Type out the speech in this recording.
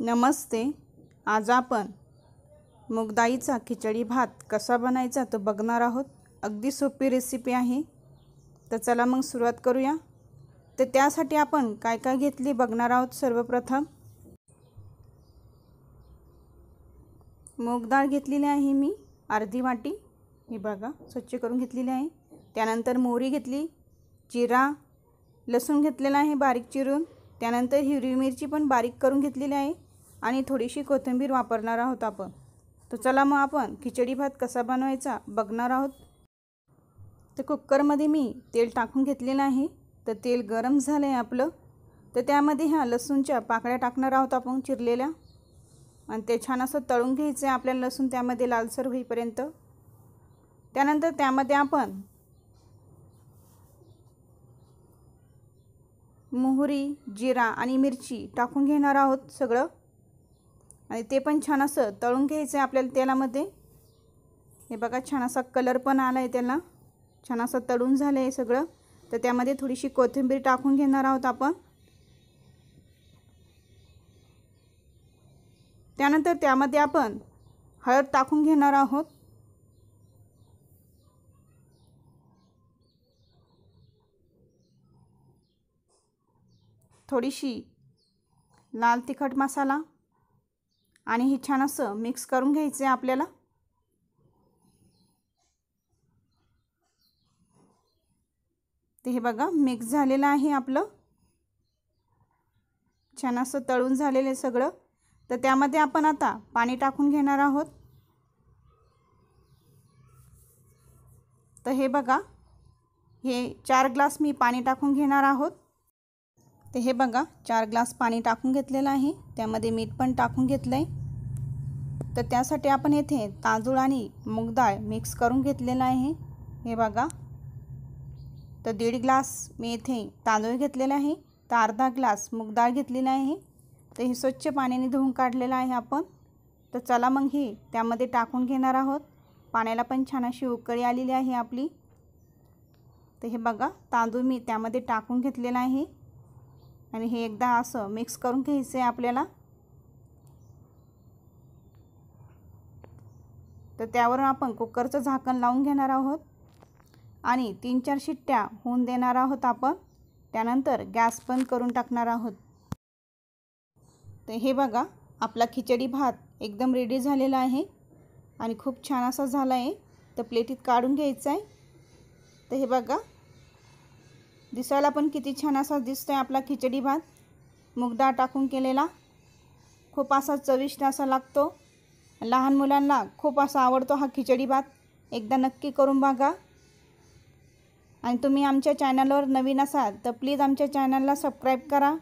नमस्ते आज आपण मुगदाईचा खिचडी भात कसा बनायचा तो बघणार आहोत अगदी सोपी रेसिपी आहे तर चला मग सुरुवात करूया तर त्यासाठी आपण काय काय घेतली बघणार आहोत सर्वप्रथम मूगडाळ घेतलेली आहे मी अर्धी वाटी हे बघा स्वच्छ करून घेतलेली आहे त्यानंतर मोहरी घेतली जिरा लसूण घेतलेला आहे बारीक चिरून त्यानंतर हिरवी मिरची पण बारीक करून घेतलेली आहे आणि थोडीशी कोथिंबीर वापरणार आहोत आपण तर चला मग आपण खिचडी भात कसा बनवायचा बघणार आहोत तर कुकरमध्ये मी तेल टाकून घेतलेलं आहे तर तेल गरम झालं आहे आपलं तर त्यामध्ये ह्या लसूणच्या पाकळ्या टाकणार आहोत आपण चिरलेल्या आणि ते छान असं तळून घ्यायचं आहे आपल्याला लसूण त्यामध्ये लालसर होईपर्यंत त्यानंतर त्यामध्ये आपण मोहरी जिरा आणि मिरची टाकून घेणार आहोत सगळं आणि ते पण छान असं तळून घ्यायचं आहे आपल्याला तेलामध्ये हे बघा छान असा कलर पण आला आहे त्याला छान असं तळून झालं आहे सगळं तर त्यामध्ये थोडीशी कोथिंबीर टाकून घेणार आहोत आपण त्यानंतर त्यामध्ये आपण हळद टाकून घेणार आहोत थोडीशी लाल तिखट मसाला आणि हे छान असं मिक्स करून घ्यायचं आहे आपल्याला ते हे बघा मिक्स झालेलं आहे आपलं छान असं तळून झालेलं आहे सगळं तर त्यामध्ये आपण आता पाणी टाकून घेणार आहोत तर हे बघा हे चार ग्लास मी पाणी टाकून घेणार आहोत तर हे बघा चार ग्लास पाणी टाकून घेतलेलं आहे त्यामध्ये मीठ पण टाकून घेतलं आहे तर त्यासाठी आपण येथे तांदूळ आणि मूगडाळ मिक्स करून घेतलेला आहे हे बघा तर दीड ग्लास मी येथे तांदूळ घेतलेला आहे तर अर्धा ग्लास मूगडाळ घेतलेला आहे तर हे स्वच्छ पाण्याने धुवून काढलेलं आहे आपण तर चला मग हे त्यामध्ये टाकून घेणार आहोत पाण्याला पण छान अशी उकळी आलेली आहे आपली तर हे बघा तांदूळ मी त्यामध्ये टाकून घेतलेला आहे आणि हे एकदा असं मिक्स करून घ्यायचं आहे आपल्याला तर त्यावर आपण कुकरचं झाकण लावून घेणार आहोत आणि तीन चार शिट्ट्या होऊन देणार आहोत आपण त्यानंतर गॅस बंद करून टाकणार आहोत तर हे बघा आपला खिचडी भात एकदम रेडी झालेला आहे आणि खूप छान असा झाला आहे तर प्लेटीत काढून घ्यायचं आहे तर हे बघा दिसायला पण किती छान असा दिसतो आहे आपला खिचडी भात मुगडा टाकून केलेला खूप असा चविष्ट असा लागतो लहान मुलांना खूप असा आवडतो हा खिचडी भात एकदा नक्की करून बघा आणि तुम्ही आमच्या चॅनलवर नवीन असाल तर प्लीज आमच्या चॅनलला सबस्क्राईब करा